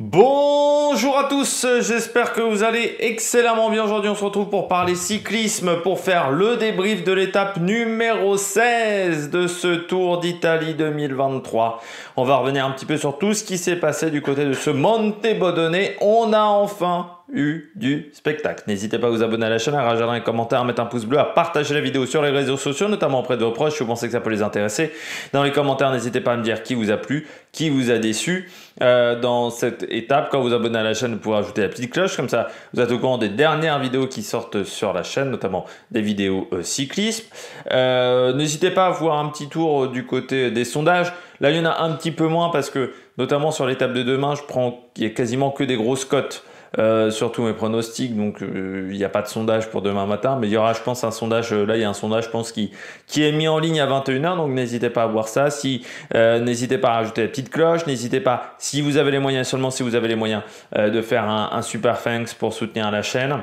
Bonjour à tous, j'espère que vous allez excellemment bien aujourd'hui. On se retrouve pour parler cyclisme, pour faire le débrief de l'étape numéro 16 de ce Tour d'Italie 2023. On va revenir un petit peu sur tout ce qui s'est passé du côté de ce Monte Bodonnet. On a enfin eu du spectacle. N'hésitez pas à vous abonner à la chaîne, à rajouter un commentaire, à mettre un pouce bleu, à partager la vidéo sur les réseaux sociaux, notamment auprès de vos proches si vous pensez que ça peut les intéresser. Dans les commentaires, n'hésitez pas à me dire qui vous a plu, qui vous a déçu. Euh, dans cette étape, quand vous abonnez à la chaîne, vous pouvez ajouter la petite cloche, comme ça vous êtes au courant des dernières vidéos qui sortent sur la chaîne, notamment des vidéos euh, cyclisme. Euh, n'hésitez pas à voir un petit tour du côté des sondages. Là, il y en a un petit peu moins parce que, notamment sur l'étape de demain, je prends, il y a quasiment que des grosses cotes. Euh, surtout mes pronostics, donc euh, il n'y a pas de sondage pour demain matin, mais il y aura, je pense, un sondage. Euh, là, il y a un sondage, je pense, qui, qui est mis en ligne à 21h, donc n'hésitez pas à voir ça. Si, n'hésitez pas à rajouter la petite cloche, n'hésitez pas, si vous avez les moyens, seulement si vous avez les moyens, de faire un, un super thanks pour soutenir la chaîne.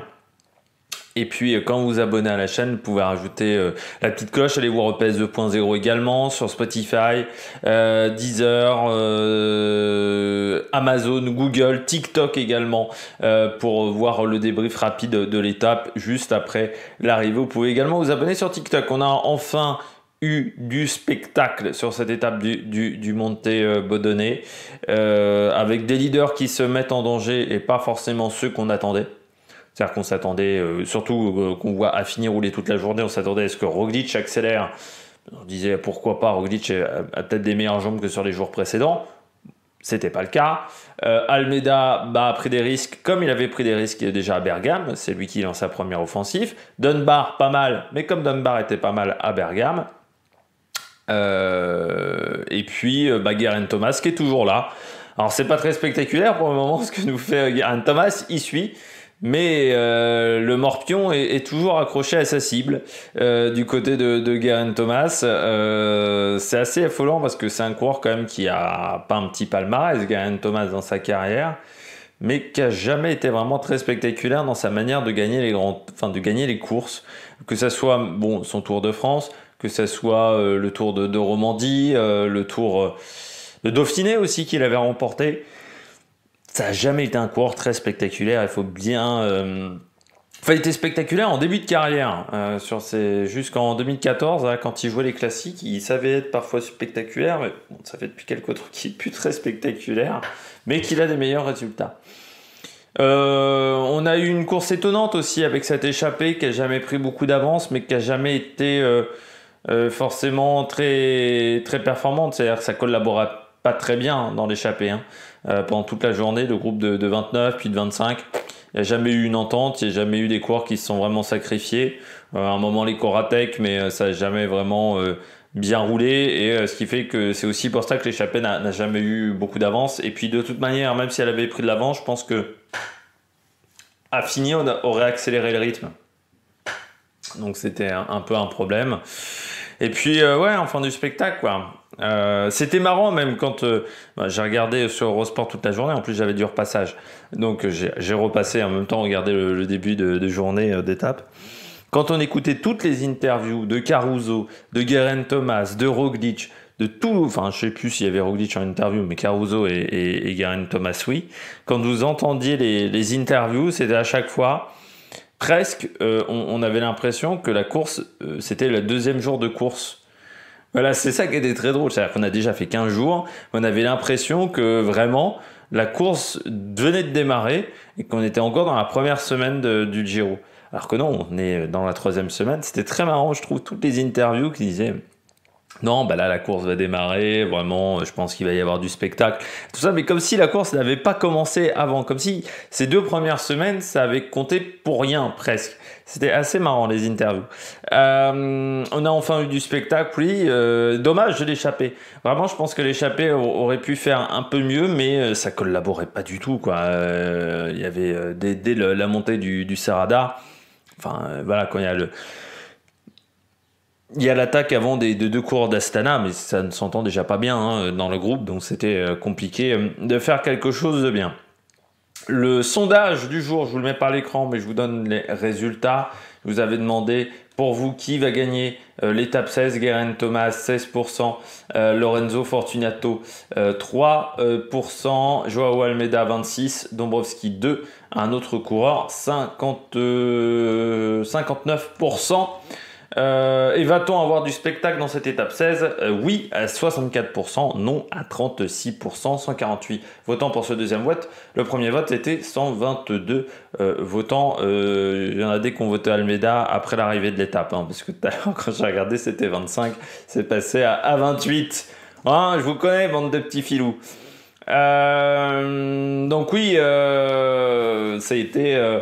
Et puis, euh, quand vous vous abonnez à la chaîne, vous pouvez rajouter euh, la petite cloche. Allez voir EPS 2.0 également sur Spotify, euh, Deezer, Amazon, Google, TikTok également pour voir le débrief rapide de l'étape juste après l'arrivée. Vous pouvez également vous abonner sur TikTok. On a enfin eu du spectacle sur cette étape du, du, du avec des leaders qui se mettent en danger et pas forcément ceux qu'on attendait. C'est-à-dire qu'on s'attendait, euh, surtout euh, qu'on voit Affini rouler toute la journée, on s'attendait à ce que Roglic accélère. On disait pourquoi pas, Roglic a, peut-être des meilleures jambes que sur les jours précédents. C'était pas le cas. Euh, Almeida bah, a pris des risques comme il avait pris des risques déjà à Bergame. C'est lui qui lance sa première offensive. Dunbar, pas mal, mais comme Dunbar était pas mal à Bergame. et puis bah, Thomas qui est toujours là. Alors c'est pas très spectaculaire pour le moment ce que nous fait Guerin Thomas. Il suit mais euh, le morpion est, toujours accroché à sa cible euh, du côté de, de Garen Thomas. Euh, c'est assez affolant parce que c'est un coureur quand même qui a pas un petit palmarès, Garen Thomas, dans sa carrière, mais qui a jamais été vraiment très spectaculaire dans sa manière de gagner les, enfin, de gagner les courses, que ça soit bon, son Tour de France, que ça soit le Tour de, de Romandie, le Tour de Dauphiné aussi qu'il avait remporté ça a jamais été un coureur très spectaculaire. Il faut bien. Euh, enfin, il était spectaculaire en début de carrière. Euh, sur ses... Jusqu'en 2014, hein, quand il jouait les classiques, il savait être parfois spectaculaire, mais ça fait depuis quelques trucs qu'il n'est plus très spectaculaire, mais qu'il a des meilleurs résultats. Euh, on a eu une course étonnante aussi avec cette échappée qui a jamais pris beaucoup d'avance, mais qui a jamais été forcément très très performante. C'est-à-dire que sa collaboration très bien dans l'échappée. Hein. Euh, pendant toute la journée, le groupe de, 29 puis de 25, il n'y a jamais eu une entente, il n'y a jamais eu des coureurs qui se sont vraiment sacrifiés. Euh, à un moment, les coratec mais euh, ça n'a jamais vraiment bien roulé. Et ce qui fait que c'est aussi pour ça que l'échappée n'a jamais eu beaucoup d'avance. Et puis de toute manière, même si elle avait pris de l'avance, je pense que à on aurait accéléré le rythme. Donc c'était un peu un problème. Et puis, euh, ouais, en fin du spectacle, quoi. Euh, c'était marrant même quand euh, bah, j'ai regardé sur Eurosport toute la journée. En plus, j'avais du repassage, donc j'ai repassé en même temps regardé le, début de, journée d'étape. Quand on écoutait toutes les interviews de Caruso, de Guerin Thomas, de Roglic, de tout, enfin je sais plus s'il y avait Roglic en interview, mais Caruso et, et, Guerin Thomas, oui. Quand vous entendiez les, les interviews, c'était à chaque fois presque, euh, on, avait l'impression que la course, euh, c'était le deuxième jour de course. Voilà, c'est ça qui était très drôle. C'est-à-dire qu'on a déjà fait 15 jours, on avait l'impression que vraiment, la course venait de démarrer et qu'on était encore dans la première semaine du Giro. Alors que non, on est dans la troisième semaine. C'était très marrant, je trouve, toutes les interviews qui disaient non, bah là la course va démarrer, vraiment, je pense qu'il va y avoir du spectacle, tout ça, mais comme si la course n'avait pas commencé avant, comme si ces deux premières semaines, ça avait compté pour rien presque. C'était assez marrant les interviews. Euh, on a enfin eu du spectacle, oui. Euh, dommage de l'échapper. Vraiment, je pense que l'échapper aurait pu faire un peu mieux, mais euh, ça collaborait pas du tout, quoi. Il y avait dès, la montée du, du Sarada, enfin voilà, quand il y a le il y a l'attaque avant des, deux coureurs d'Astana, mais ça ne s'entend déjà pas bien hein, dans le groupe, donc c'était euh, compliqué euh, de faire quelque chose de bien. Le sondage du jour, je vous le mets par l'écran, mais je vous donne les résultats. vous avez demandé pour vous qui va gagner euh, l'étape 16. Guerin Thomas 16%, Lorenzo Fortunato 3%, Joao Almeida 26%, Dombrowski 2%, un autre coureur 59%. Euh, et va-t-on avoir du spectacle dans cette étape 16 euh, Oui à 64%, non à 36%, 148 votants pour ce deuxième vote. Le premier vote était 122 euh, votants. Euh, il y en a dès qu'on ont voté Almeida après l'arrivée de l'étape, hein, parce que tout à l'heure quand j'ai regardé c'était 25, c'est passé à, 28. Hein, je vous connais, bande de petits filous. donc oui, ça a été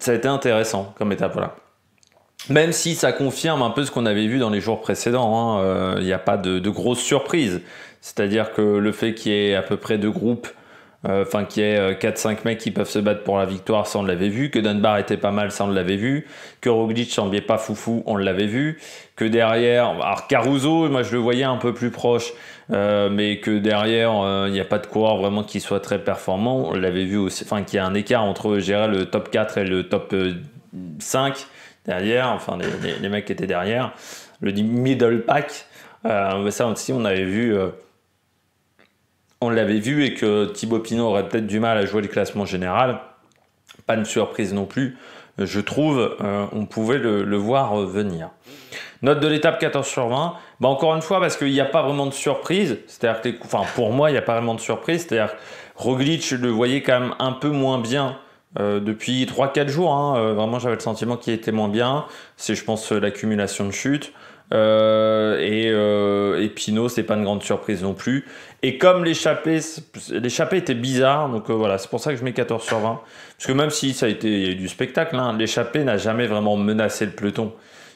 ça a été intéressant comme étape. Voilà. Même si ça confirme un peu ce qu'on avait vu dans les jours précédents, il hein, n'y euh, a pas de, grosses surprises. C'est-à-dire que le fait qu'il y ait à peu près deux groupes, euh, enfin qu'il y ait 4-5 euh, mecs qui peuvent se battre pour la victoire, ça on l'avait vu, que Dunbar était pas mal, ça on l'avait vu, que Roglic semblait pas foufou, on l'avait vu, que derrière, alors Caruso, moi je le voyais un peu plus proche, mais que derrière, il n'y a pas de coureur vraiment qui soit très performant, on l'avait vu aussi, enfin qu'il y a un écart entre gérer le top 4 et le top 5 derrière, enfin les, mecs qui étaient derrière, le middle pack. Euh, ça aussi, on avait vu, euh, on l'avait vu et que Thibaut Pinot aurait peut-être du mal à jouer le classement général. Pas de surprise non plus, je trouve, euh, on pouvait le, voir venir. Note de l'étape 14 sur 20, bah encore une fois, parce qu'il n'y a pas vraiment de surprise, c'est-à-dire que pour moi, il n'y a pas vraiment de surprise, c'est-à-dire Roglic le voyait quand même un peu moins bien euh, depuis 3-4 jours, hein, euh, vraiment j'avais le sentiment qu'il était moins bien. C'est je pense euh, l'accumulation de chutes. et, euh, Pinot, c'est pas une grande surprise non plus. Et comme l'échappée, l'échappée était bizarre, donc voilà, c'est pour ça que je mets 14 sur 20. Parce que même si ça a été du spectacle, hein, l'échappée n'a jamais vraiment menacé le peloton.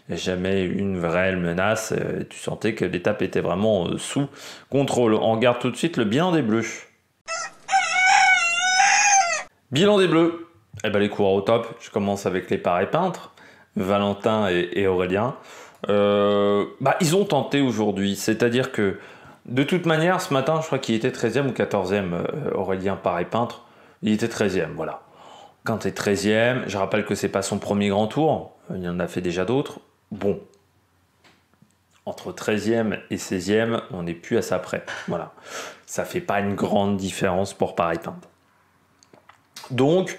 Il a jamais eu une vraie menace. tu sentais que l'étape était vraiment sous contrôle. On regarde tout de suite le bien des Bleus. Bilan des Bleus. Eh ben, les coureurs au top. Je commence avec les parés peintres, Valentin et, Aurélien. Euh, bah, ils ont tenté aujourd'hui. C'est-à-dire que, de toute manière, ce matin, je crois qu'il était 13e ou 14e, euh, Aurélien paré peintre. Il était 13e, voilà. Quand tu es 13e, je rappelle que c'est pas son premier grand tour. Il en a fait déjà d'autres. Bon. Entre 13e et 16e, on n'est plus à ça près. Voilà. Ça fait pas une grande différence pour Paris peintre. Donc,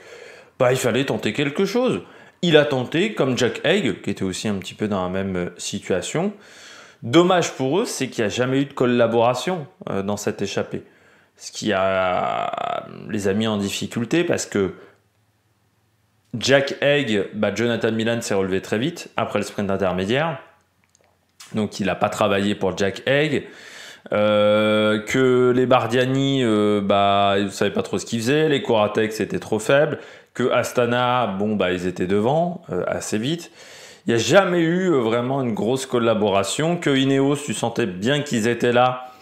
bah, il fallait tenter quelque chose. Il a tenté, comme Jack Haig, qui était aussi un petit peu dans la même euh, situation. Dommage pour eux, c'est qu'il n'y a jamais eu de collaboration euh, dans cette échappée. Ce qui a les a mis en difficulté parce que Jack Haig, bah, Jonathan Milan s'est relevé très vite après le sprint intermédiaire. Donc il n'a pas travaillé pour Jack Haig. Euh, que les Bardiani, euh, bah, ils ne savaient pas trop ce qu'ils faisaient. Les Koratex étaient trop faibles. Que Astana, bon, bah, ils étaient devant euh, assez vite. Il n'y a jamais eu vraiment une grosse collaboration. Que Ineos, tu sentais bien qu'ils étaient là,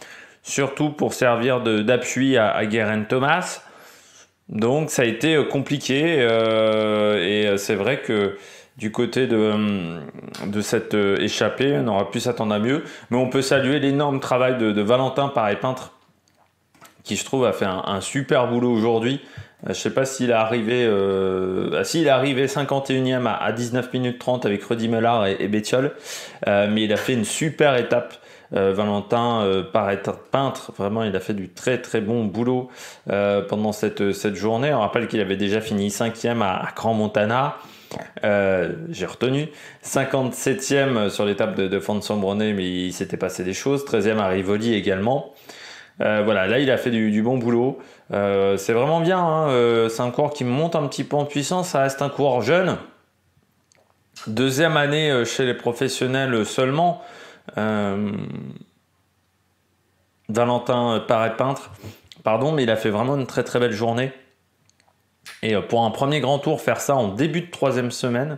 surtout pour servir d'appui à, à Guerin Thomas. Donc ça a été compliqué et c'est vrai que du côté de, cette euh, échappée. On aura pu s'attendre à mieux. Mais on peut saluer l'énorme travail de, Valentin Paré Peintre, qui je trouve a fait un, super boulot aujourd'hui. Euh, je ne sais pas s'il est arrivé, euh, ah, arrivé 51e à, 19 minutes 30 avec Rudy Mellard et, et mais il a fait une super étape. Valentin euh, peintre, vraiment il a fait du très très bon boulot pendant cette, journée. On rappelle qu'il avait déjà fini 5e à Grand Montana. Euh, j'ai retenu. 57e sur l'étape de, de sombronnet mais il s'était passé des choses. 13e à Rivoli également. Euh, voilà, là il a fait du, bon boulot. Euh, c'est vraiment bien. Hein. c'est un coureur qui monte un petit peu en puissance. Ça reste un coureur jeune. Deuxième année chez les professionnels seulement. Valentin paraît peintre. Pardon, mais il a fait vraiment une très très belle journée. Et euh, pour un premier grand tour, faire ça en début de troisième semaine,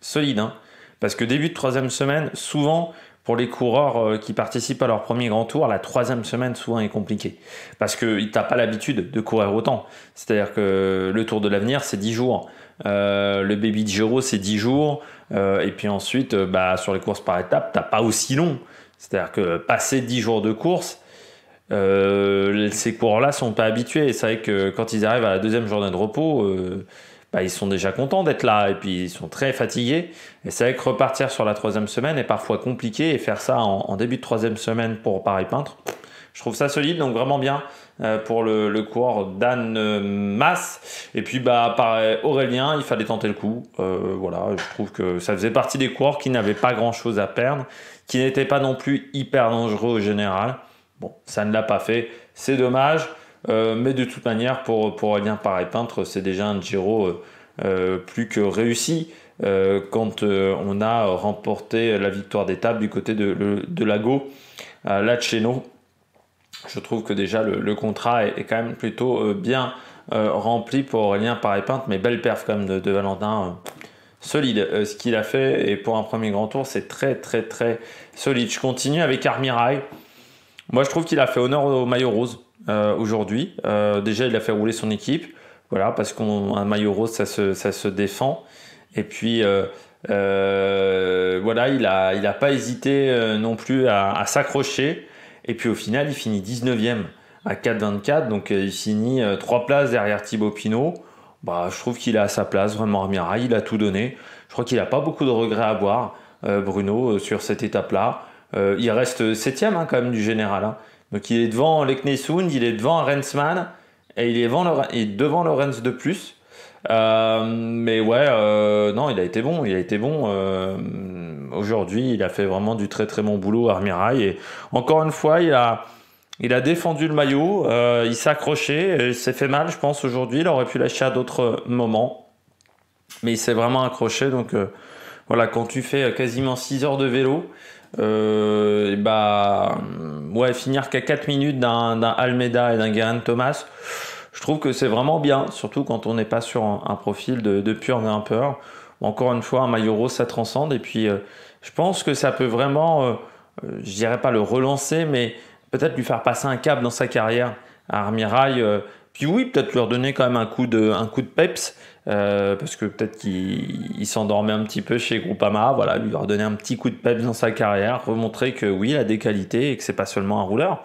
solide. Hein. Parce que début de troisième semaine, souvent, pour les coureurs euh, qui participent à leur premier grand tour, la troisième semaine souvent est compliquée. Parce que n'as pas l'habitude de courir autant. C'est-à-dire que le Tour de l'avenir, c'est 10 jours. Euh, le Baby Giro, c'est 10 jours. et puis ensuite, bah, sur les courses par étapes, n'as pas aussi long. C'est-à-dire que passer 10 jours de course, euh, ces coureurs-là sont pas habitués. Et c'est vrai que quand ils arrivent à la deuxième journée de repos, euh, bah, ils sont déjà contents d'être là et puis ils sont très fatigués. Et c'est vrai que repartir sur la troisième semaine est parfois compliqué et faire ça en, début de troisième semaine pour Paris Peintre, je trouve ça solide, donc vraiment bien euh, pour le, le coureur Dan Mass. Et puis bah, par Aurélien, il fallait tenter le coup. voilà, je trouve que ça faisait partie des coureurs qui n'avaient pas grand-chose à perdre, qui n'étaient pas non plus hyper dangereux au général. Bon, ça ne l'a pas fait, c'est dommage, euh, mais de toute manière, pour, pour Aurélien Paré-Peintre, c'est déjà un Giro euh, euh, plus que réussi. quand on a remporté la victoire d'étape du côté de, de, de Lago à je trouve que déjà le, contrat est, quand même plutôt bien rempli pour Aurélien Paré-Peintre, mais belle perf quand même de, Valentin solide ce qu'il a fait et pour un premier grand tour c'est très très très solide. Je continue avec Armirail moi, je trouve qu'il a fait honneur au maillot rose euh, aujourd'hui. Euh, déjà, il a fait rouler son équipe. Voilà, parce qu'un maillot rose, ça se, défend. Et puis, euh, voilà, il n'a pas hésité non plus à, s'accrocher. Et puis, au final, il finit 19e à 4,24. Donc, il finit 3 places derrière Thibaut Pinot. Bah, je trouve qu'il est à sa place, vraiment, Armira. Il a tout donné. Je crois qu'il n'a pas beaucoup de regrets à avoir, Bruno, sur cette étape-là. Euh, il reste septième hein, quand même du général. Hein. Donc il est devant Leknesund, il est devant Rensman et il est devant, Lorenz, devant de plus. Euh, mais ouais, euh, non, il a été bon, il a été bon. Aujourd'hui, il a fait vraiment du très très bon boulot à Armirail et encore une fois, il a il a défendu le maillot, il s'est accroché, il s'est fait mal, je pense aujourd'hui. Il aurait pu lâcher à d'autres moments, mais il s'est vraiment accroché. Donc voilà, quand tu fais quasiment 6 heures de vélo, euh, bah, finir qu'à 4 minutes d'un Almeida et d'un Guerin Thomas, je trouve que c'est vraiment bien, surtout quand on n'est pas sur un, profil de, de pur grimpeur. Encore une fois, un maillot rose, ça transcende. Et puis, euh, je pense que ça peut vraiment, euh, je dirais pas le relancer, mais peut-être lui faire passer un câble dans sa carrière. À Armirail, puis oui, peut-être leur donner quand même un coup de, un coup de peps, euh, parce que peut-être qu'il s'endormait un petit peu chez Groupama. Voilà, lui leur donner un petit coup de peps dans sa carrière, remontrer que oui, il a des qualités et que c'est pas seulement un rouleur.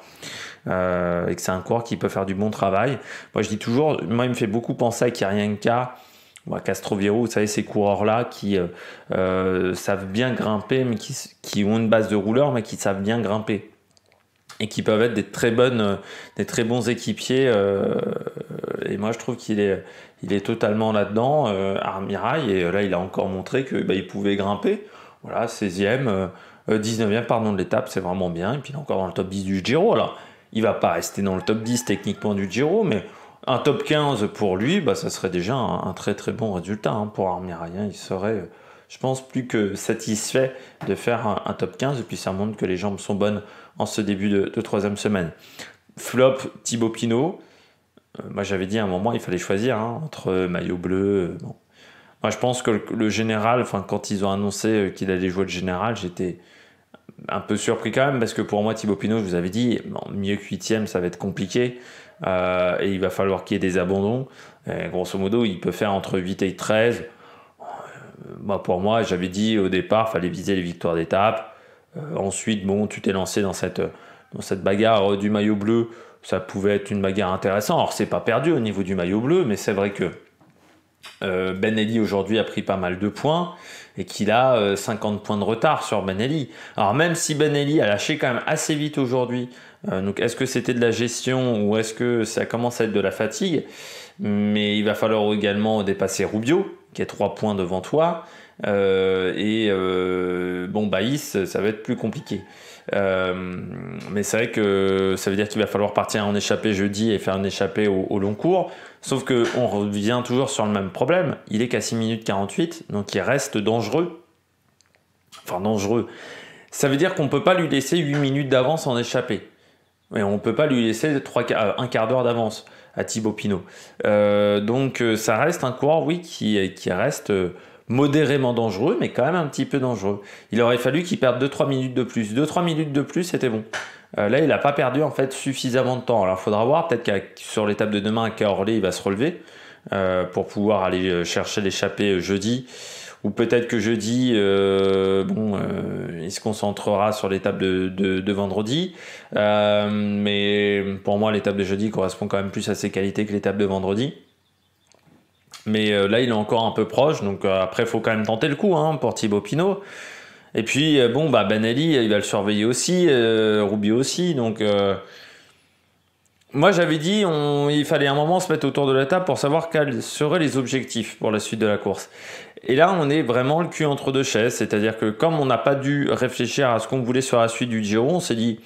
Euh, et que c'est un coureur qui peut faire du bon travail. Moi, je dis toujours, moi, il me fait beaucoup penser à à à Castroviro, vous savez, ces coureurs-là qui euh, savent bien grimper, mais qui, qui, ont une base de rouleur, mais qui savent bien grimper et qui peuvent être des très bonnes, euh, des très bons équipiers. Euh, et moi, je trouve qu'il est, il est totalement là-dedans, euh, Armirail. Et là, il a encore montré que bah, il pouvait grimper. Voilà, 16e, 19e, pardon, de l'étape, c'est vraiment bien. Et puis, il est encore dans le top 10 du Giro. Alors, il va pas rester dans le top 10 techniquement du Giro, mais un top 15 pour lui, bah, ça serait déjà un, très très bon résultat hein, pour Armirail. Hein. Il serait je pense, plus que satisfait de faire un, top 15. Et puis ça montre que les jambes sont bonnes en ce début de, troisième semaine. Flop Thibaut Pinot. Euh, moi, j'avais dit à un moment, il fallait choisir hein, entre maillot bleu. Euh, moi, je pense que le, général, quand ils ont annoncé euh, qu'il allait jouer le général, j'étais un peu surpris quand même parce que pour moi, Thibaut Pinot, je vous avais dit, mieux que huitième, ça va être compliqué. et il va falloir qu'il y ait des abandons. grosso modo, il peut faire entre 8 et 13. Moi, pour moi, j'avais dit au départ, fallait viser les victoires d'étape. Euh, ensuite, bon, tu t'es lancé dans cette, euh, bagarre euh, du maillot bleu. Ça pouvait être une bagarre intéressante. Alors, c'est pas perdu au niveau du maillot bleu, mais c'est vrai que Benelli aujourd'hui a pris pas mal de points et qu'il a 50 points de retard sur Benelli. Alors même si Benelli a lâché quand même assez vite aujourd'hui, donc est-ce que c'était de la gestion ou est-ce que ça commence à être de la fatigue Mais il va falloir également dépasser Rubio qui est 3 points devant toi. Euh, et euh, bon, Baïs, ça va être plus compliqué. Euh, mais c'est vrai que ça veut dire qu'il va falloir partir en échappée jeudi et faire un échappée au, long cours. Sauf que on revient toujours sur le même problème. Il est qu'à 6 minutes 48, donc il reste dangereux. Enfin, dangereux. Ça veut dire qu'on ne peut pas lui laisser 8 minutes d'avance en échappée. Mais on ne peut pas lui laisser 3, un quart d'heure d'avance à Thibaut Pinot. donc ça reste un coureur, oui, qui, qui reste modérément dangereux, mais quand même un petit peu dangereux. Il aurait fallu qu'il perde 2-3 minutes de plus. 2-3 minutes de plus, c'était bon. Euh, là, il n'a pas perdu en fait suffisamment de temps. Alors, il faudra voir. Peut-être qu'à sur l'étape de demain, à orlé il va se relever euh, pour pouvoir aller euh, chercher l'échappée euh, jeudi. Ou peut-être que jeudi, euh, bon, il se concentrera sur l'étape de, de, vendredi. mais pour moi, l'étape de jeudi correspond quand même plus à ses qualités que l'étape de vendredi. Mais euh, là, il est encore un peu proche. Donc euh, après, il faut quand même tenter le coup hein, pour Thibaut Pinot. Et puis, euh, bon, bah, Ben il va le surveiller aussi. Rubio aussi. Donc. moi, j'avais dit, on, il fallait un moment se mettre autour de la table pour savoir quels seraient les objectifs pour la suite de la course. Et là, on est vraiment le cul entre deux chaises. C'est-à-dire que comme on n'a pas dû réfléchir à ce qu'on voulait sur la suite du Giro, on s'est dit,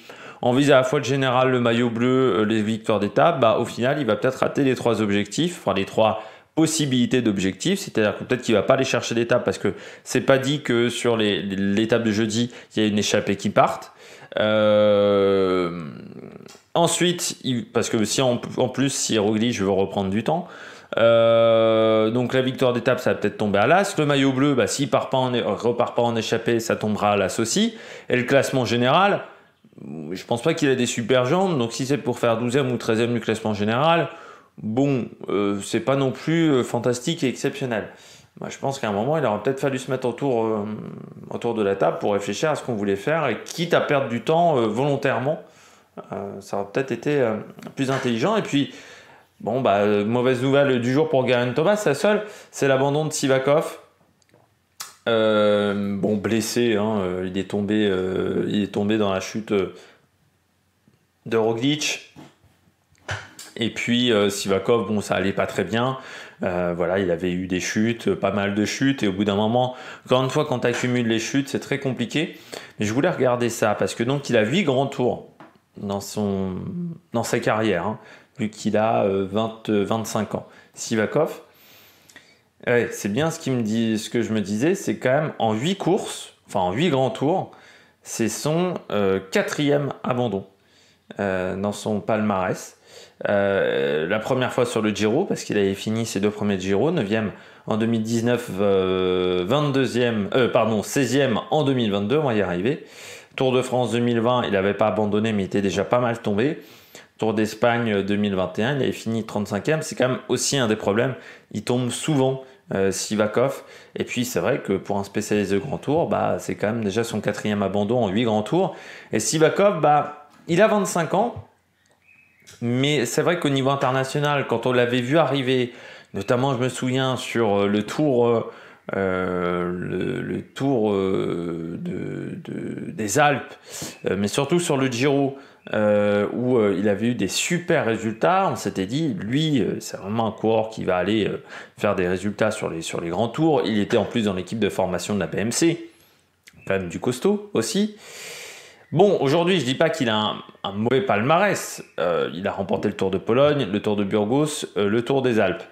on vise à la fois le général, le maillot bleu, les victoires d'étape. Bah, au final, il va peut-être rater les trois objectifs, enfin les trois possibilité d'objectif, c'est-à-dire que peut-être qu'il va pas aller chercher d'étape parce que c'est pas dit que sur l'étape de jeudi, il y a une échappée qui parte. Euh... Ensuite, parce que si en plus, si Roglic je veux reprendre du temps, euh, donc la victoire d'étape, ça va peut-être tomber à l'as. Le maillot bleu, bah, s'il ne repart pas en échappée, ça tombera à l'as aussi. Et le classement général, je ne pense pas qu'il a des super jambes. Donc si c'est pour faire 12e ou 13e du classement général, bon, euh, c'est pas non plus euh, fantastique et exceptionnel. je pense qu'à un moment, il aurait peut-être fallu se mettre euh, autour, de la table pour réfléchir à ce qu'on voulait faire, et quitte à perdre du temps volontairement, ça aurait peut-être été plus intelligent. Et puis, bon, bah, mauvaise nouvelle du jour pour Garen Thomas, la seule, c'est l'abandon de Sivakov. bon, blessé, hein, il, est tombé, il est tombé dans la chute de Roglic. Et puis euh, Sivakov, bon, ça allait pas très bien. Euh, voilà, il avait eu des chutes, euh, pas mal de chutes, et au bout d'un moment, encore une fois, quand tu accumules les chutes, c'est très compliqué. Mais je voulais regarder ça parce que donc il a 8 grands tours dans sa carrière, hein, vu qu'il a 25 ans. Sivakov, c'est bien ce qui me dit, ce que je me disais, c'est quand même en 8 courses, enfin en 8 grands tours, c'est son quatrième abandon dans son palmarès. Euh, la première fois sur le Giro, parce qu'il avait fini ses deux premiers Giro, 9e en 2019, 22e, euh, euh, pardon, 16e en 2022, on va y arriver. Tour de France 2020, il n'avait pas abandonné, mais il était déjà pas mal tombé. Tour d'Espagne 2021, il avait fini 35e, c'est quand même aussi un des problèmes. Il tombe souvent, Sivakov. Et puis c'est vrai que pour un spécialiste de grand tour, bah, c'est quand même déjà son quatrième abandon en 8 grands tours. Et Sivakov, bah, il a 25 ans, mais c'est vrai qu'au niveau international, quand on l'avait vu arriver, notamment je me souviens sur euh, le tour, euh, euh, le, tour des Alpes, mais surtout sur le Giro, où il avait eu des super résultats, on s'était dit, lui, c'est vraiment un coureur qui va aller faire des résultats sur les, sur les grands tours. Il était en plus dans l'équipe de formation de la BMC, quand même du costaud aussi. Bon, aujourd'hui, je ne dis pas qu'il a un, mauvais palmarès. Euh, il a remporté le Tour de Pologne, le Tour de Burgos, euh, le Tour des Alpes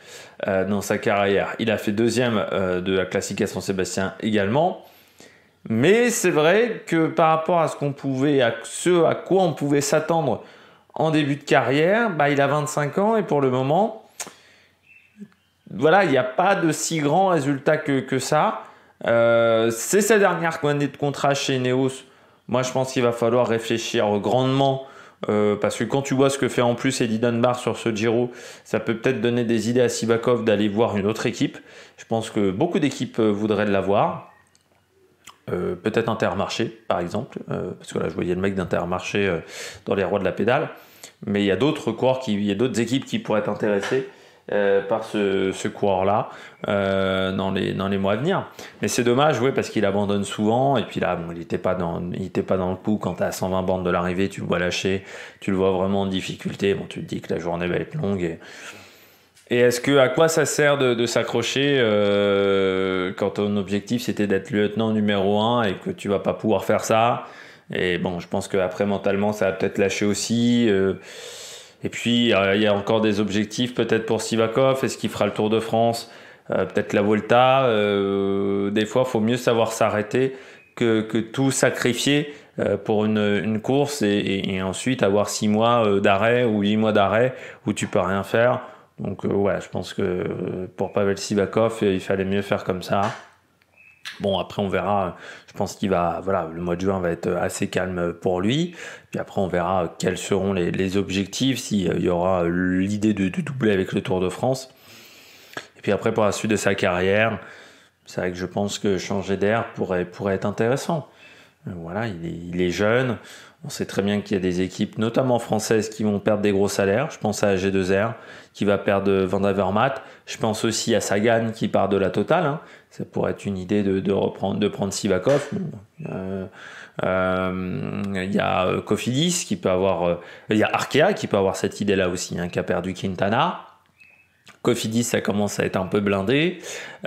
euh, dans sa carrière. Il a fait deuxième de la Classica saint sébastien également. Mais c'est vrai que par rapport à ce qu'on pouvait, à ce à quoi on pouvait s'attendre en début de carrière, bah, il a 25 ans et pour le moment, voilà, il n'y a pas de si grand résultat que, ça. c'est sa dernière année de contrat chez Neos moi, je pense qu'il va falloir réfléchir grandement. Euh, parce que quand tu vois ce que fait en plus Eddie Dunbar sur ce Giro, ça peut peut-être donner des idées à Sibakov d'aller voir une autre équipe. Je pense que beaucoup d'équipes euh, voudraient l'avoir. Euh, peut-être Intermarché, par exemple, euh, parce que là, je voyais le mec d'Intermarché dans les rois de la pédale. Mais il y a d'autres corps, il y a d'autres équipes qui pourraient être intéressées. Euh, par ce, ce coureur-là euh, dans, les, mois à venir. Mais c'est dommage, oui, parce qu'il abandonne souvent. Et puis là, bon, il n'était pas, dans, le coup. Quand tu à 120 bandes de l'arrivée, tu le vois lâcher, tu le vois vraiment en difficulté. Bon, tu te dis que la journée va être longue. Et, est-ce que à quoi ça sert de, s'accrocher euh, quand ton objectif c'était d'être lieutenant numéro 1 et que tu vas pas pouvoir faire ça Et bon, je pense qu'après mentalement ça va peut-être lâcher aussi. Et puis, euh, il y a encore des objectifs peut-être pour Sivakov. Est-ce qu'il fera le Tour de France euh, Peut-être la Volta. Euh, des fois, il faut mieux savoir s'arrêter que, que, tout sacrifier pour une, une course et, et, ensuite avoir 6 mois d'arrêt ou 8 mois d'arrêt où tu peux rien faire. Donc, ouais, je pense que pour Pavel Sivakov, il fallait mieux faire comme ça. Bon, après, on verra. Je pense qu'il va, voilà, le mois de juin va être assez calme pour lui. Puis après, on verra quels seront les, objectifs, s'il y aura l'idée de, doubler avec le Tour de France. Et puis après, pour la suite de sa carrière, c'est vrai que je pense que changer d'air pourrait être intéressant. Euh, voilà, il est, jeune. On sait très bien qu'il y a des équipes, notamment françaises, qui vont perdre des gros salaires. Je pense à G2R qui va perdre euh, Van Je pense aussi à Sagan qui part de la totale. Hein. Ça pourrait être une idée de, de reprendre, de prendre Sivakov. Euh, il y a Kofidis qui peut avoir, il y a Arkea qui peut avoir cette idée-là aussi, hein, qui a perdu Quintana. Cofidis, ça commence à être un peu blindé.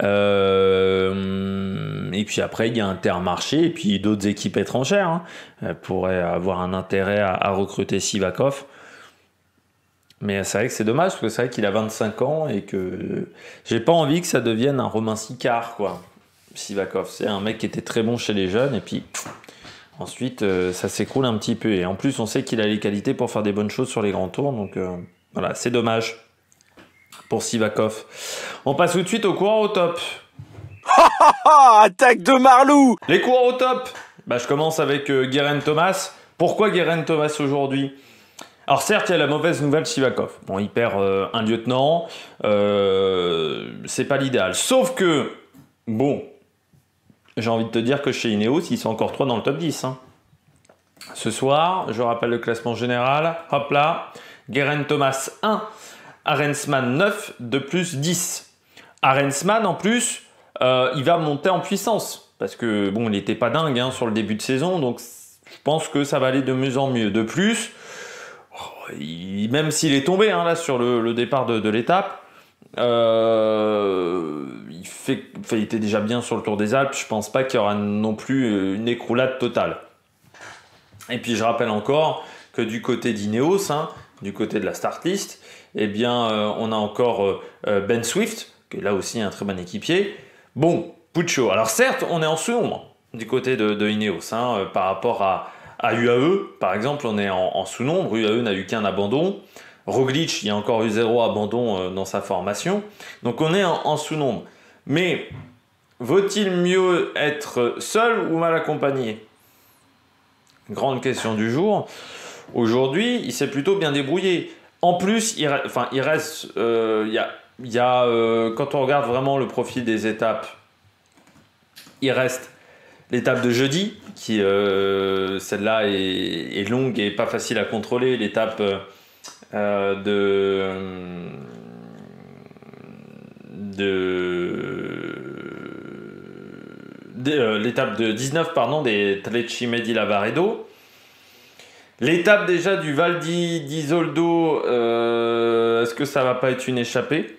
Euh, et puis après, il y a Intermarché et puis d'autres équipes étrangères hein, euh, pourraient avoir un intérêt à, recruter Sivakov. Mais c'est vrai que c'est dommage parce que c'est vrai qu'il a 25 ans et que j'ai pas envie que ça devienne un Romain Sicard, quoi. Sivakov, c'est un mec qui était très bon chez les jeunes et puis ensuite euh, ça s'écroule un petit peu. Et en plus, on sait qu'il a les qualités pour faire des bonnes choses sur les grands tours, donc voilà, c'est dommage pour Sivakov. On passe tout de suite au coin au top. Attaque de Marlou Les courants au top bah, Je commence avec euh, Guérin Thomas. Pourquoi Guérin Thomas aujourd'hui alors certes, il y a la mauvaise nouvelle Sivakov. Bon, il perd euh, un lieutenant, euh, c'est pas l'idéal. Sauf que, bon, j'ai envie de te dire que chez Ineos, ils sont encore trois dans le top 10. Hein. Ce soir, je rappelle le classement général. Hop là, Guérin Thomas 1, Arensman 9 de plus 10. Arensman en plus, euh, il va monter en puissance parce que bon, il n'était pas dingue hein, sur le début de saison, donc je pense que ça va aller de mieux en mieux. De plus, même s'il est tombé hein, là sur le, départ de, l'étape, euh, il, était déjà bien sur le Tour des Alpes. Je pense pas qu'il y aura non plus euh, une écroulade totale. Et puis je rappelle encore que du côté d'Ineos, hein, du côté de la start list, eh bien, euh, on a encore euh, euh, Ben Swift, qui est là aussi un très bon équipier. Bon, Puccio. Alors certes, on est en sous-nombre du côté de, de Ineos, hein, par rapport à, UAE, par exemple, on est en, sous-nombre. UAE n'a eu qu'un abandon. Roglic, il y a encore eu zéro abandon dans sa formation. Donc on est en, en sous-nombre. Mais vaut-il mieux être seul ou mal accompagné Grande question du jour. Aujourd'hui, il s'est plutôt bien débrouillé. En plus, il, enfin, il reste. Euh, euh, quand on regarde vraiment le profil des étapes, il reste l'étape de jeudi, qui euh, celle-là est, longue et pas facile à contrôler. L'étape de. de l'étape de 19 pardon des Tlecci Medi Lavaredo L'étape déjà du Val d'Isoldo, Isoldo, euh, est-ce que ça va pas être une échappée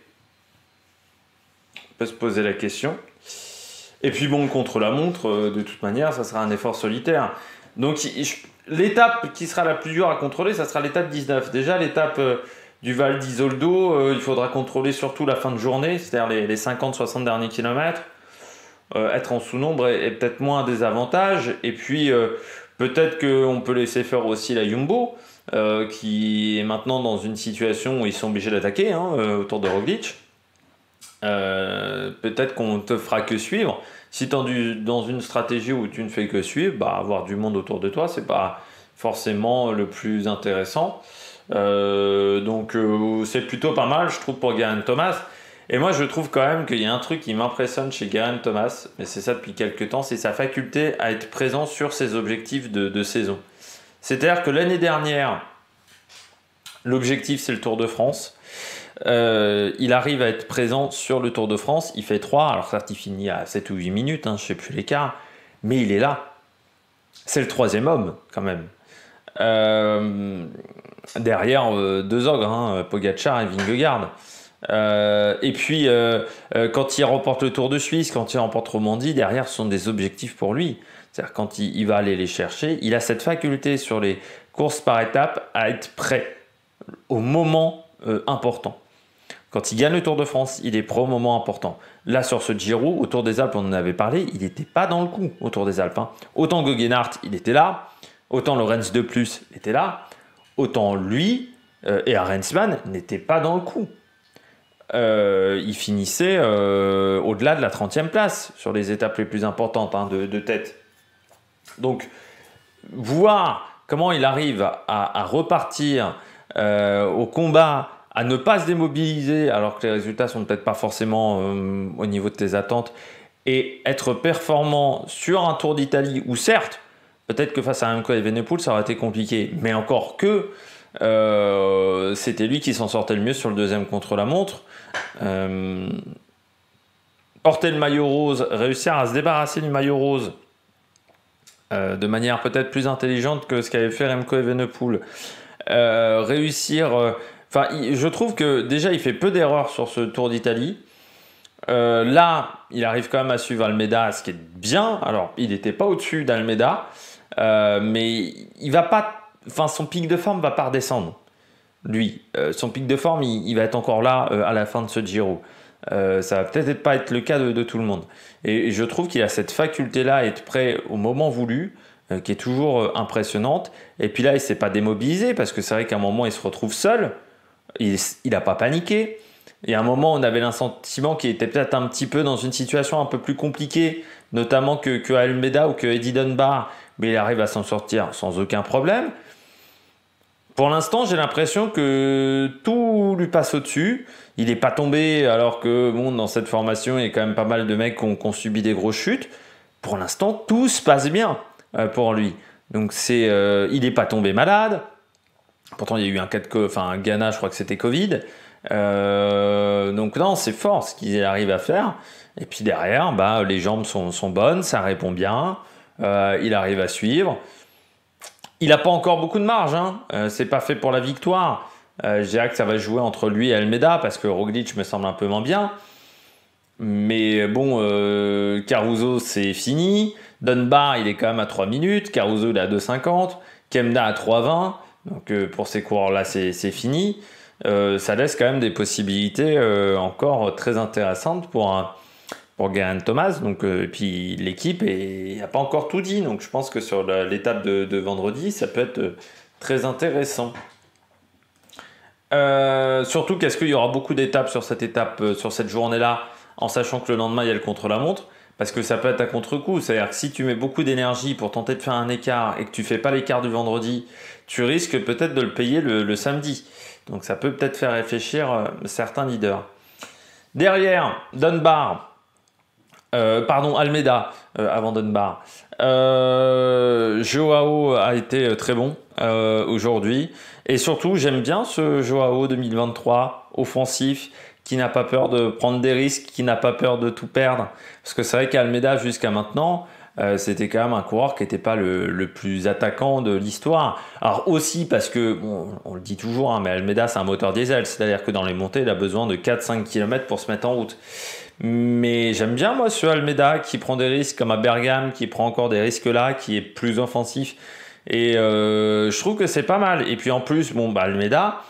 On peut se poser la question. Et puis bon, contre la montre, euh, de toute manière, ça sera un effort solitaire. Donc l'étape qui sera la plus dure à contrôler, ça sera l'étape 19. Déjà l'étape euh, du Val d'Isoldo, il faudra contrôler surtout la fin de journée, c'est-à-dire les, 50-60 derniers kilomètres. être en sous-nombre est, peut-être moins un désavantage. Et puis, Peut-être qu'on peut laisser faire aussi la Jumbo, euh, qui est maintenant dans une situation où ils sont obligés d'attaquer hein, euh, autour de Roglic. Euh, peut-être qu'on te fera que suivre. Si tu es dans une stratégie où tu ne fais que suivre, bah, avoir du monde autour de toi, c'est pas forcément le plus intéressant. donc c'est plutôt pas mal, je trouve, pour Garen Thomas. Et moi, je trouve quand même qu'il y a un truc qui m'impressionne chez Garen Thomas, mais c'est ça depuis quelques temps, c'est sa faculté à être présent sur ses objectifs de, saison. C'est-à-dire que l'année dernière, l'objectif c'est le Tour de France. Euh, il arrive à être présent sur le Tour de France, il fait 3, alors certes il finit à 7 ou 8 minutes, hein, je ne sais plus l'écart, mais il est là. C'est le troisième homme quand même. Euh, derrière euh, deux ogres, hein, Pogacar et Vingegaard. Euh, et puis, euh, euh, quand il remporte le Tour de Suisse, quand il remporte Romandie, derrière, ce sont des objectifs pour lui. C'est-à-dire, quand il, va aller les chercher, il a cette faculté sur les courses par étapes à être prêt au moment important. Quand il gagne le Tour de France, il est prêt au moment important. Là, sur ce Giro, autour des Alpes, on en avait parlé, il n'était pas dans le coup autour des Alpes. Hein. Autant Guggenhardt, il était là. Autant Lorenz de Plus était là. Autant lui et Arensman n'étaient pas dans le coup. Euh, il finissait euh, au-delà de la 30e place sur les étapes les plus importantes hein, de, tête. Donc, voir comment il arrive à, repartir euh, au combat, à ne pas se démobiliser alors que les résultats sont peut-être pas forcément au niveau de tes attentes, et être performant sur un Tour d'Italie où certes, peut-être que face à Remco Evenepoel, ça aurait été compliqué, mais encore que c'était lui qui s'en sortait le mieux sur le deuxième contre la montre. Euh, porter le maillot rose, réussir à se débarrasser du maillot rose euh, de manière peut-être plus intelligente que ce qu'avait fait Remco Evenepoel. Euh, réussir. Euh, enfin, je trouve que déjà il fait peu d'erreurs sur ce Tour d'Italie. là, il arrive quand même à suivre Almeida, ce qui est bien. Alors, il n'était pas au-dessus d'Almeida, mais il va pas. Enfin, son pic de forme va pas redescendre lui. Euh, son pic de forme, il, va être encore là euh, à la fin de ce Giro. Euh, ça va peut-être pas être le cas de, tout le monde. Et, je trouve qu'il a cette faculté-là à être prêt au moment voulu, qui est toujours impressionnante. Et puis là, il s'est pas démobilisé parce que c'est vrai qu'à un moment, il se retrouve seul. Il n'a pas paniqué. Et à un moment, on avait l'insentiment qu'il était peut-être un petit peu dans une situation un peu plus compliquée, notamment que, que Almeida ou que Eddie Dunbar. Mais il arrive à s'en sortir sans aucun problème. Pour l'instant, j'ai l'impression que tout lui passe au-dessus. Il n'est pas tombé, alors que bon, dans cette formation, il y a quand même pas mal de mecs qui ont, subi des grosses chutes. Pour l'instant, tout se passe bien euh, pour lui. Donc, c'est, euh, il n'est pas tombé malade. Pourtant, il y a eu un cas de, enfin, un Ghana, je crois que c'était Covid. Euh, donc non, c'est fort ce qu'il arrive à faire. Et puis derrière, bah, les jambes sont, bonnes, ça répond bien, il arrive à suivre. Il n'a pas encore beaucoup de marge. Hein. Euh, c'est pas fait pour la victoire. J'ai euh, je que ça va jouer entre lui et Almeida parce que Roglic me semble un peu moins bien. Mais euh, bon, Caruso, c'est fini. Dunbar, il est quand même à 3 minutes. Caruso, il est à 2,50. Kemda à 3,20. Donc pour ces coureurs-là, c'est fini. ça laisse quand même des possibilités encore très intéressantes pour un, pour Thomas. Donc, euh, et puis l'équipe n'a pas encore tout dit. Donc je pense que sur l'étape de, vendredi, ça peut être euh, très intéressant. Euh, surtout qu'est-ce qu'il y aura beaucoup d'étapes sur cette étape, sur cette journée-là, en sachant que le lendemain, il y a le contre-la-montre. Parce que ça peut être à contre-coup. C'est-à-dire que si tu mets beaucoup d'énergie pour tenter de faire un écart et que tu fais pas l'écart du vendredi, tu risques peut-être de le payer le, le samedi. Donc ça peut peut-être faire réfléchir certains leaders. Derrière, Dunbar, euh, pardon, Almeida euh, avant Dunbar. Euh, Joao a été euh, très bon aujourd'hui. Et surtout, j'aime bien ce Joao 2023 offensif qui n'a pas peur de prendre des risques, qui n'a pas peur de tout perdre. Parce que c'est vrai qu'Almeida, jusqu'à maintenant, c'était quand même un coureur qui n'était pas le, plus attaquant de l'histoire. Alors aussi parce que, on le dit toujours, hein, mais Almeida, c'est un moteur diesel. C'est-à-dire que dans les montées, il a besoin de 4-5 km pour se mettre en route. Mais j'aime bien, moi, ce Almeida qui prend des risques comme à Bergame, qui prend encore des risques là, qui est plus offensif. Et euh, je trouve que c'est pas mal. Et puis en plus, bon, bah, Almeida,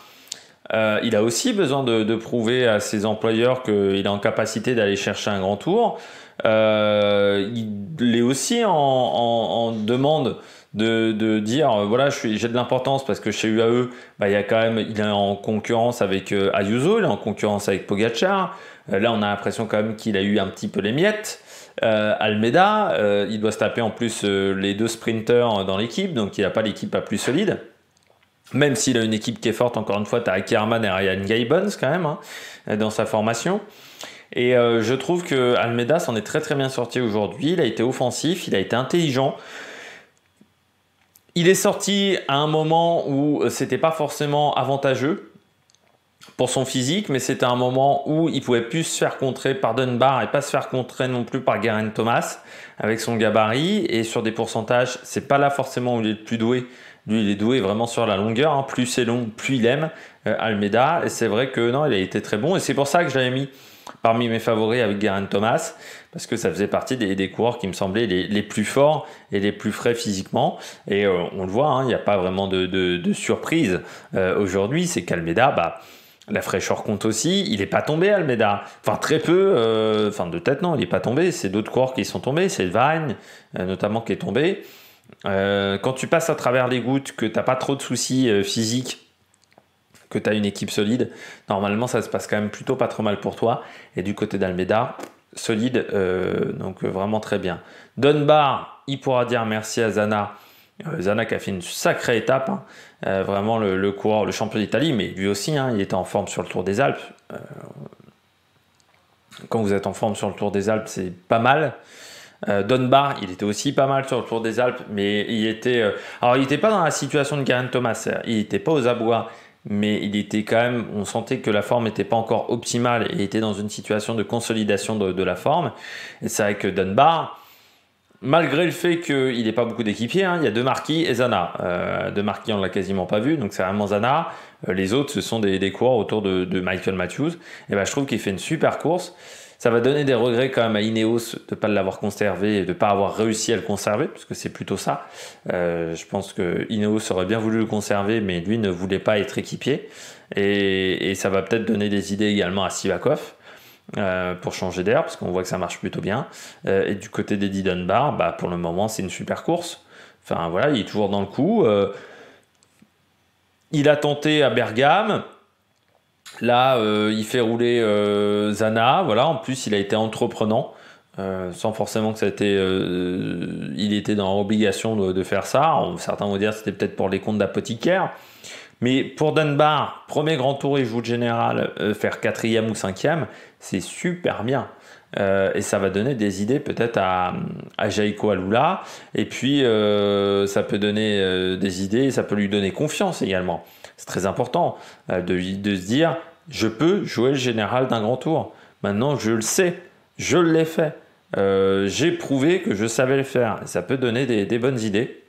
euh, il a aussi besoin de, prouver à ses employeurs qu'il est en capacité d'aller chercher un grand tour. Euh, il est aussi en, demande de, de, dire voilà j'ai de l'importance parce que chez UAE bah, il y a quand même il est en concurrence avec Ayuso il est en concurrence avec Pogacar euh, là, on a l'impression quand même qu'il a eu un petit peu les miettes. Euh, Almeida, euh, il doit se taper en plus les deux sprinters dans l'équipe, donc il n'a pas l'équipe la plus solide. Même s'il a une équipe qui est forte, encore une fois, tu as Ackerman et Ryan Gibbons quand même hein, dans sa formation. Et je trouve que Almeida s'en est très très bien sorti aujourd'hui. Il a été offensif, il a été intelligent. Il est sorti à un moment où c'était pas forcément avantageux pour son physique, mais c'était un moment où il pouvait plus se faire contrer par Dunbar et pas se faire contrer non plus par Garen Thomas avec son gabarit. Et sur des pourcentages, c'est pas là forcément où il est le plus doué. Lui, il est doué vraiment sur la longueur. Hein. Plus c'est long, plus il aime Almeda. Euh, Almeida. Et c'est vrai que non, il a été très bon. Et c'est pour ça que je l'avais mis parmi mes favoris avec Garen Thomas, parce que ça faisait partie des, des coureurs qui me semblaient les, les, plus forts et les plus frais physiquement. Et euh, on le voit, hein, il n'y a pas vraiment de, de, surprise euh, aujourd'hui. C'est qu'Almeida, bah, la fraîcheur compte aussi. Il n'est pas tombé, Almeida. Enfin, très peu. Euh, enfin, de tête, non, il n'est pas tombé. C'est d'autres corps qui sont tombés. C'est Vine, euh, notamment, qui est tombé. Euh, quand tu passes à travers les gouttes, que tu n'as pas trop de soucis physiques, que tu as une équipe solide, normalement, ça se passe quand même plutôt pas trop mal pour toi. Et du côté d'Almeida, solide, donc vraiment très bien. Dunbar, il pourra dire merci à Zana euh, Zanac a fait une sacrée étape, hein. euh, vraiment le, le champion d'Italie, mais lui aussi, hein, il était en forme sur le Tour des Alpes. Euh, quand vous êtes en forme sur le Tour des Alpes, c'est pas mal. Dunbar, il était aussi pas mal sur le Tour des Alpes, mais il était, alors il n'était pas dans la situation de Garen Thomas, il n'était pas aux abois, mais il était quand même, on sentait que la forme n'était pas encore optimale et était dans une situation de consolidation de, la forme. Et c'est vrai que Dunbar, malgré le fait qu'il n'ait pas beaucoup d'équipiers, hein, il y a deux marquis et Zana. Euh, marquis, on ne l'a quasiment pas vu, donc c'est vraiment Zana. Euh, les autres, ce sont des, des autour de, Michael Matthews. Et ben, je trouve qu'il fait une super course. Ça va donner des regrets quand même à Ineos de ne pas l'avoir conservé et de ne pas avoir réussi à le conserver, parce que c'est plutôt ça. Euh, je pense que Ineos aurait bien voulu le conserver, mais lui ne voulait pas être équipier. et ça va peut-être donner des idées également à Sivakov. Euh, pour changer d'air, parce qu'on voit que ça marche plutôt bien. Euh, et du côté d'Eddie Dunbar, bah, pour le moment, c'est une super course. Enfin voilà, il est toujours dans le coup. Euh, il a tenté à Bergame. Là, il fait rouler Zana. Voilà, en plus, il a été entreprenant. sans forcément que ça a il était dans l'obligation de, faire ça. Certains vont dire que c'était peut-être pour les comptes d'apothicaire. Mais pour Dunbar, premier grand tour, et joue de général, euh, faire quatrième ou cinquième, c'est super bien. Euh, et ça va donner des idées peut-être à, Jaiko Alula. Et puis, euh, ça peut donner des idées, ça peut lui donner confiance également. C'est très important de, se dire, je peux jouer le général d'un grand tour. Maintenant, je le sais, je l'ai fait. j'ai prouvé que je savais le faire. Ça peut donner des bonnes idées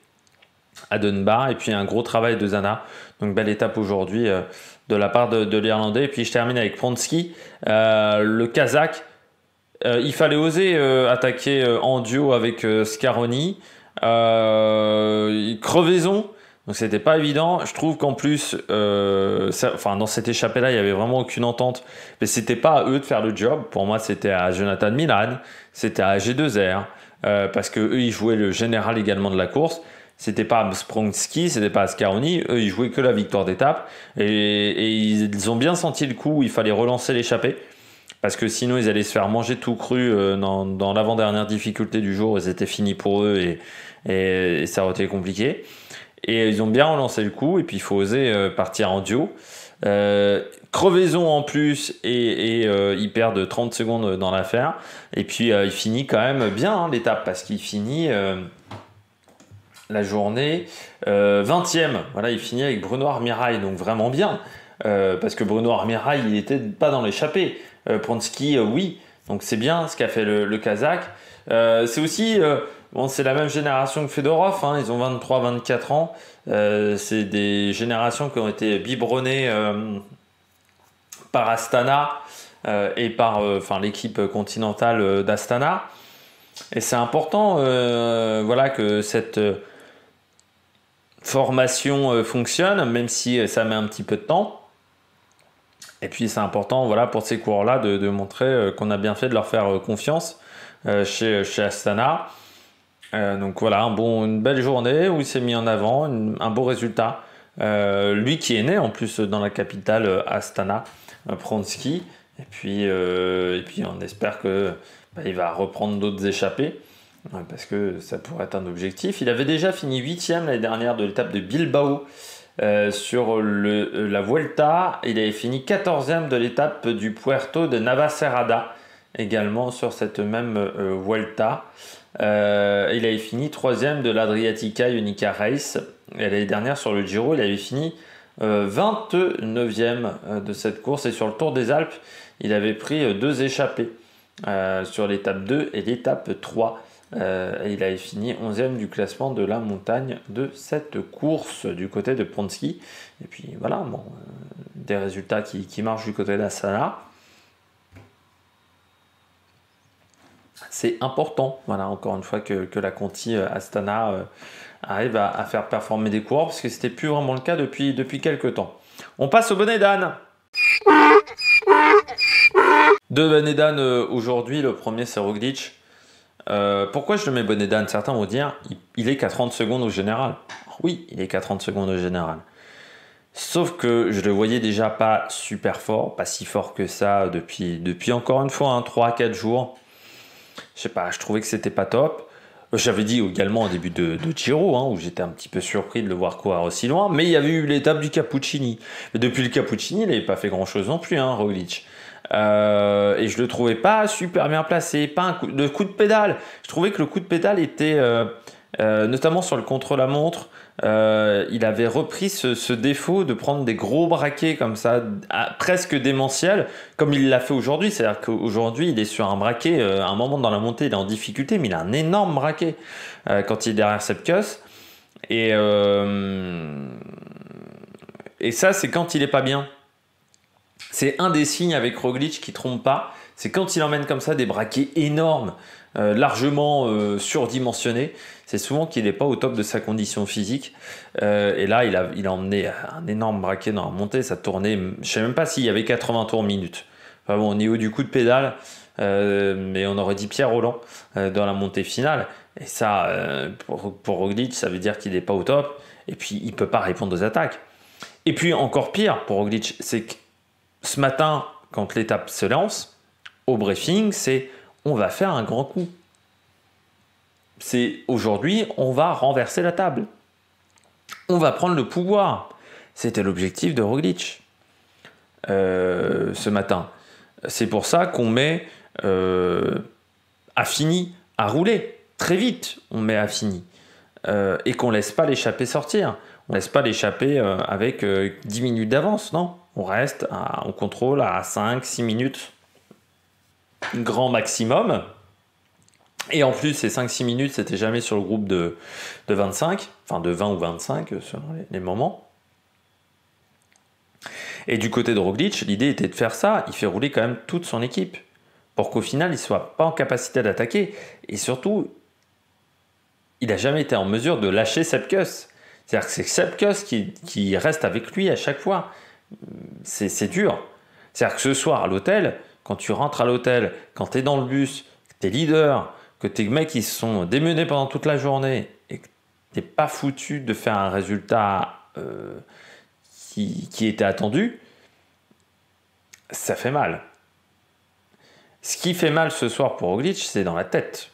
à Dunbar et puis un gros travail de Zana. Donc belle étape aujourd'hui euh, de la part de, l'Irlandais. Et puis je termine avec Pronsky, euh, le Kazakh. Euh, il fallait oser attaquer en duo avec Scaroni. crevaison, donc c'était pas évident. Je trouve qu'en plus, dans cette échappée-là, il y avait vraiment aucune entente. Mais c'était pas à eux de faire le job. Pour moi, c'était à Jonathan Milan, c'était à G2R, parce que eux ils jouaient le général également de la course. C'était pas Sprongski, c'était pas Ascaroni. Eux, ils jouaient que la victoire d'étape. Et, ils ont bien senti le coup où il fallait relancer l'échappée. Parce que sinon, ils allaient se faire manger tout cru euh, dans, dans l'avant-dernière difficulté du jour. Ils étaient fini pour eux et, et, ça aurait été compliqué. Et ils ont bien relancé le coup. Et puis, il faut oser euh, partir en duo. Euh, crevaison en plus et, ils perdent 30 secondes dans l'affaire. Et puis ils il finit quand même bien hein, l'étape parce qu'il finit la journée. Euh, 20e, voilà, il finit avec Bruno Armirail, donc vraiment bien. Euh, parce que Bruno Armirail, il n'était pas dans l'échappée. Euh, euh, oui. Donc c'est bien ce qu'a fait le, Kazakh. Euh, c'est aussi, bon, c'est la même génération que Fedorov, hein. ils ont 23-24 ans. c'est des générations qui ont été biberonnées par Astana et par enfin, l'équipe continentale d'Astana. Et c'est important voilà, que cette formation euh, fonctionne, même si euh, ça met un petit peu de temps. Et puis c'est important voilà, pour ces coureurs-là de, montrer euh, qu'on a bien fait de leur faire confiance chez, Astana. donc voilà, bon, une belle journée où il s'est mis en avant, un beau résultat. lui qui est né en plus dans la capitale Astana, Pronsky. Et puis, et puis on espère qu'il bah, va reprendre d'autres échappées parce que ça pourrait être un objectif. Il avait déjà fini 8 l'année dernière de l'étape de Bilbao. Euh, sur le, euh, la Vuelta, il avait fini 14e de l'étape du Puerto de Navacerrada, également sur cette même euh, Vuelta. il avait fini 3e de l'Adriatica Unica Race. Et l'année dernière, sur le Giro, il avait fini 29e de cette course. Et sur le Tour des Alpes, il avait pris deux échappées sur l'étape 2 et l'étape 3. Euh, il avait fini 11e du classement de la montagne de cette course du côté de Ponsky. Et puis voilà, euh, des résultats qui, marchent du côté d'Astana. C'est important, voilà, encore une fois, que, la Conti euh, Astana arrive à, faire performer des coureurs, parce que ce n'était plus vraiment le cas depuis, depuis quelques temps. On passe au bonnet d'âne. Deux bonnets aujourd'hui, le premier c'est Roglic. Euh, pourquoi je le mets bonnet d'âne Certains vont dire il, est qu'à 30 secondes au général. Oui, il est qu'à 30 secondes au général. Sauf que je le voyais déjà pas super fort, pas si fort que ça depuis, depuis encore une fois 3-4 hein, jours. Je sais pas, je trouvais que c'était pas top. Euh, j'avais dit également au début de, de hein, où j'étais un petit peu surpris de le voir courir aussi loin, mais il y avait eu l'étape du Cappuccini. depuis le Cappuccini, il n'avait pas fait grand chose non plus, hein, Roglic. Euh, et je le trouvais pas super bien placé, pas un coup, de pédale. Je trouvais que le coup de pédale était, euh, euh, notamment sur le contre-la-montre, il avait repris ce, défaut de prendre des gros braquets comme ça, presque démentiel, comme il l'a fait aujourd'hui. C'est-à-dire qu'aujourd'hui, il est sur un braquet, à un moment dans la montée, il est en difficulté, mais il a un énorme braquet quand il est derrière Sepkus. Et, et ça, c'est quand il est pas bien. C'est un des signes avec Roglic qui trompe pas, c'est quand il emmène comme ça des braquets énormes, euh, largement euh, surdimensionnés, c'est souvent qu'il n'est pas au top de sa condition physique. Euh, et là, il a, il a emmené un énorme braquet dans la montée, ça tournait, je sais même pas s'il y avait 80 tours minute. Enfin bon, au niveau du coup de pédale, mais on aurait dit Pierre Roland dans la montée finale. Et ça, pour, Roglic, ça veut dire qu'il n'est pas au top. Et puis, il peut pas répondre aux attaques. Et puis, encore pire pour Roglic, c'est que ce matin, quand l'étape se lance, au briefing, c'est on va faire un grand coup. C'est aujourd'hui, on va renverser la table. On va prendre le pouvoir. C'était l'objectif de Roglic euh, ce matin. C'est pour ça qu'on met euh, Affini à rouler très vite. On met Affini fini euh, et qu'on laisse pas l'échappée sortir on ne laisse pas l'échapper euh, avec 10 euh, minutes d'avance, non On reste, on contrôle à 5, 6 minutes grand maximum. Et en plus, ces 5-6 minutes, c'était jamais sur le groupe de, 25, enfin de 20 ou 25 euh, selon les, moments. Et du côté de Roglic, l'idée était de faire ça, il fait rouler quand même toute son équipe, pour qu'au final, il soit pas en capacité d'attaquer. Et surtout, il n'a jamais été en mesure de lâcher cette cuss. C'est-à-dire que c'est Sepkus qui, reste avec lui à chaque fois. C'est dur. C'est-à-dire que ce soir à l'hôtel, quand tu rentres à l'hôtel, quand tu es dans le bus, que tu es leader, que tes mecs ils se sont démenés pendant toute la journée et que t'es pas foutu de faire un résultat euh, qui, était attendu, ça fait mal. Ce qui fait mal ce soir pour Oglitch, c'est dans la tête.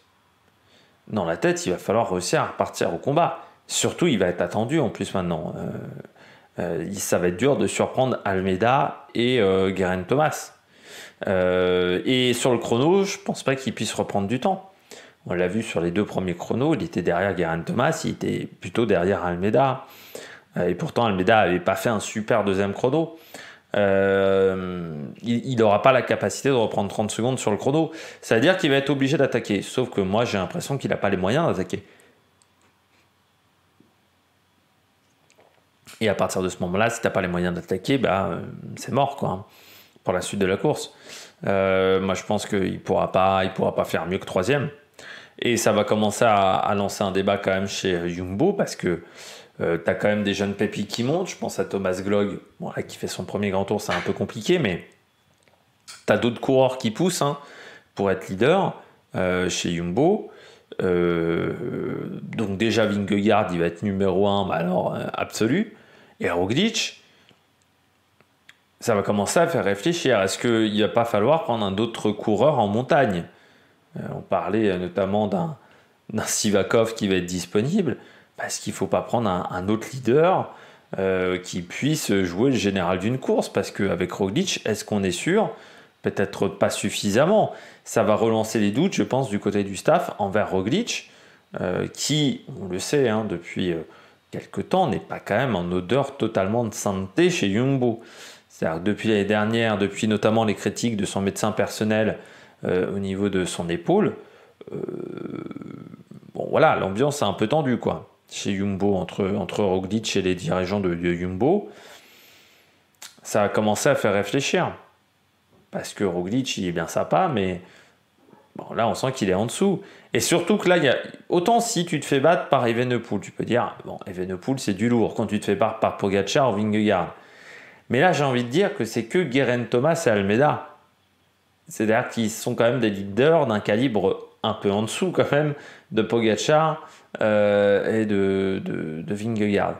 Dans la tête, il va falloir réussir à repartir au combat. Surtout, il va être attendu en plus maintenant. Euh, euh, ça va être dur de surprendre Almeida et euh, Guerin Thomas. et sur le chrono, je pense pas qu'il puisse reprendre du temps. On l'a vu sur les deux premiers chronos, il était derrière Guerin Thomas, il était plutôt derrière Almeida. Et pourtant, Almeida n'avait pas fait un super deuxième chrono. il n'aura pas la capacité de reprendre 30 secondes sur le chrono. C'est-à-dire qu'il va être obligé d'attaquer. Sauf que moi, j'ai l'impression qu'il n'a pas les moyens d'attaquer. Et à partir de ce moment-là, si t'as pas les moyens d'attaquer, bah, euh, c'est mort quoi, pour la suite de la course. Euh, moi, je pense qu'il pourra pas, il pourra pas faire mieux que troisième. Et ça va commencer à, lancer un débat quand même chez euh, Jumbo parce que tu as quand même des jeunes pépis qui montent. Je pense à Thomas Glog, qui fait son premier grand tour, c'est un peu compliqué, mais tu as d'autres coureurs qui poussent hein, pour être leader chez Jumbo. donc déjà Vingegaard, il va être numéro 1, bah, alors absolu. Et Roglic, ça va commencer à faire réfléchir. Est-ce qu'il va pas falloir prendre un autre coureur en montagne euh, On parlait euh, notamment d'un, Sivakov qui va être disponible. Est-ce qu'il ne faut pas prendre un, autre leader euh, qui puisse jouer le général d'une course. Parce qu'avec Roglic, est-ce qu'on est sûr Peut-être pas suffisamment. Ça va relancer les doutes, je pense, du côté du staff envers Roglic, qui, on le sait, hein, depuis quelque temps n'est pas quand même en odeur totalement de sainteté chez Yumbo. C'est-à-dire depuis l'année dernière, depuis notamment les critiques de son médecin personnel euh, au niveau de son épaule, euh, bon voilà, l'ambiance est un peu tendue quoi chez Jumbo entre entre Roglic et les dirigeants de, de Jumbo. Ça a commencé à faire réfléchir parce que Roglic il est bien sympa, mais Bon, là, on sent qu'il est en dessous. Et surtout que là, il autant si tu te fais battre par Evenepoel, tu peux dire, bon, Evenepoel, c'est du lourd. Quand tu te fais battre par Pogacar ou Vingegaard. Mais là, j'ai envie de dire que c'est que Guerin Thomas et Almeida. C'est-à-dire qu'ils sont quand même des leaders d'un calibre un peu en dessous, quand même, de Pogacar euh, et de, de, Vingegaard.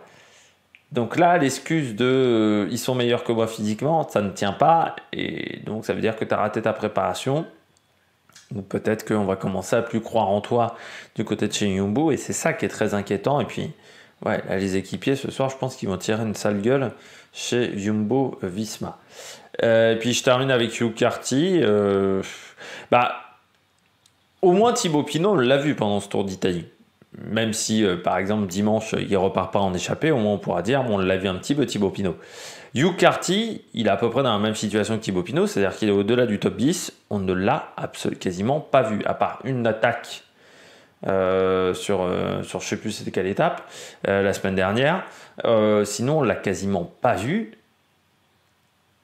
Donc là, l'excuse de euh, ils sont meilleurs que moi physiquement, ça ne tient pas. Et donc, ça veut dire que tu as raté ta préparation peut-être qu'on va commencer à plus croire en toi du côté de chez Yumbo, et c'est ça qui est très inquiétant. Et puis, ouais, les équipiers ce soir, je pense qu'ils vont tirer une sale gueule chez Yumbo Visma. Euh, et puis je termine avec Hugh Carty. Euh, bah, au moins Thibaut Pinot l'a vu pendant ce Tour d'Italie même si euh, par exemple dimanche il repart pas en échappée, au moins on pourra dire on l'a vu un petit peu Thibaut Pinot. Hugh Carty, il est à peu près dans la même situation que Thibaut Pinot, c'est-à-dire qu'il est au-delà du top 10, on ne l'a quasiment pas vu, à part une attaque euh, euh, sur, je sur sais plus c'était quelle étape la semaine dernière. sinon, on l'a quasiment pas vu.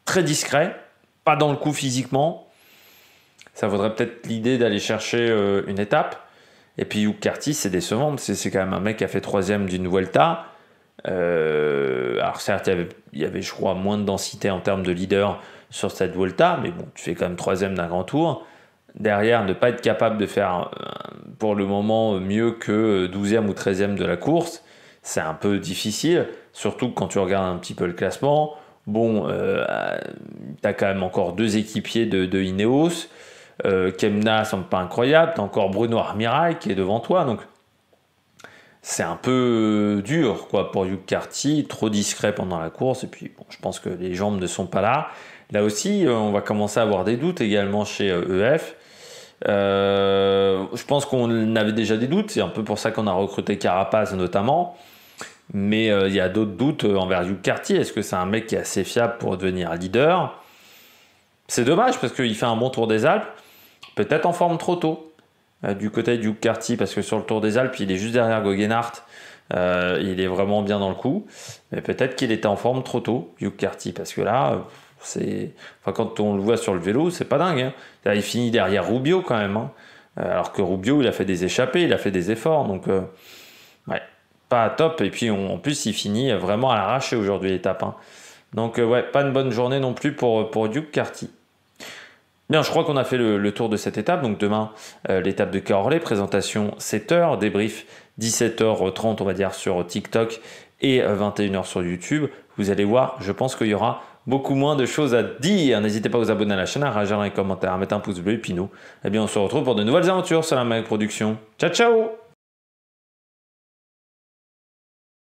Très discret, pas dans le coup physiquement. Ça vaudrait peut-être l'idée d'aller chercher une étape. Et puis Hugh c'est décevant, c'est quand même un mec qui a fait troisième d'une Vuelta. Euh, alors certes, il y, avait, je crois, moins de densité en termes de leader sur cette Vuelta, mais bon, tu fais quand même troisième d'un grand tour. Derrière, ne pas être capable de faire euh, pour le moment mieux que 12e ou 13e de la course, c'est un peu difficile, surtout quand tu regardes un petit peu le classement. Bon, euh, tu as quand même encore deux équipiers de, de Ineos. Euh, Kemna semble pas incroyable. T'as encore Bruno Armirail qui est devant toi. Donc c'est un peu dur quoi pour Hugh Carty, trop discret pendant la course. Et puis je pense que les jambes ne sont pas là. Là aussi, euh, on va commencer à avoir des doutes également chez EF. Euh, e je pense qu'on avait déjà des doutes. C'est un peu pour ça qu'on a recruté Carapaz notamment. Mais il y a d'autres doutes envers Hugh Carty. Est-ce que c'est un mec qui est assez fiable pour devenir leader C'est dommage parce qu'il fait un bon tour des Alpes peut-être en forme trop tôt euh, du côté du Carty parce que sur le Tour des Alpes, il est juste derrière Goguenard, euh, il est vraiment bien dans le coup, mais peut-être qu'il était en forme trop tôt, Hugh Carty, parce que là, euh, c'est, enfin, quand on le voit sur le vélo, c'est pas dingue. Hein. il finit derrière Rubio quand même, hein. alors que Rubio, il a fait des échappées, il a fait des efforts, donc ouais, pas top. Et puis en plus, il finit vraiment à l'arracher aujourd'hui l'étape. Hein. Donc ouais, pas une bonne journée non plus pour pour Duke Carty. Bien, je crois qu'on a fait le, tour de cette étape. Donc demain, euh, l'étape de Orlé, présentation 7h, débrief 17h30, on va dire, sur TikTok et 21h sur YouTube. Vous allez voir, je pense qu'il y aura beaucoup moins de choses à dire. N'hésitez pas à vous abonner à la chaîne, à rajouter un les commentaires, à mettre un pouce bleu et puis nous, eh bien, on se retrouve pour de nouvelles aventures sur la Mag Production. Ciao, ciao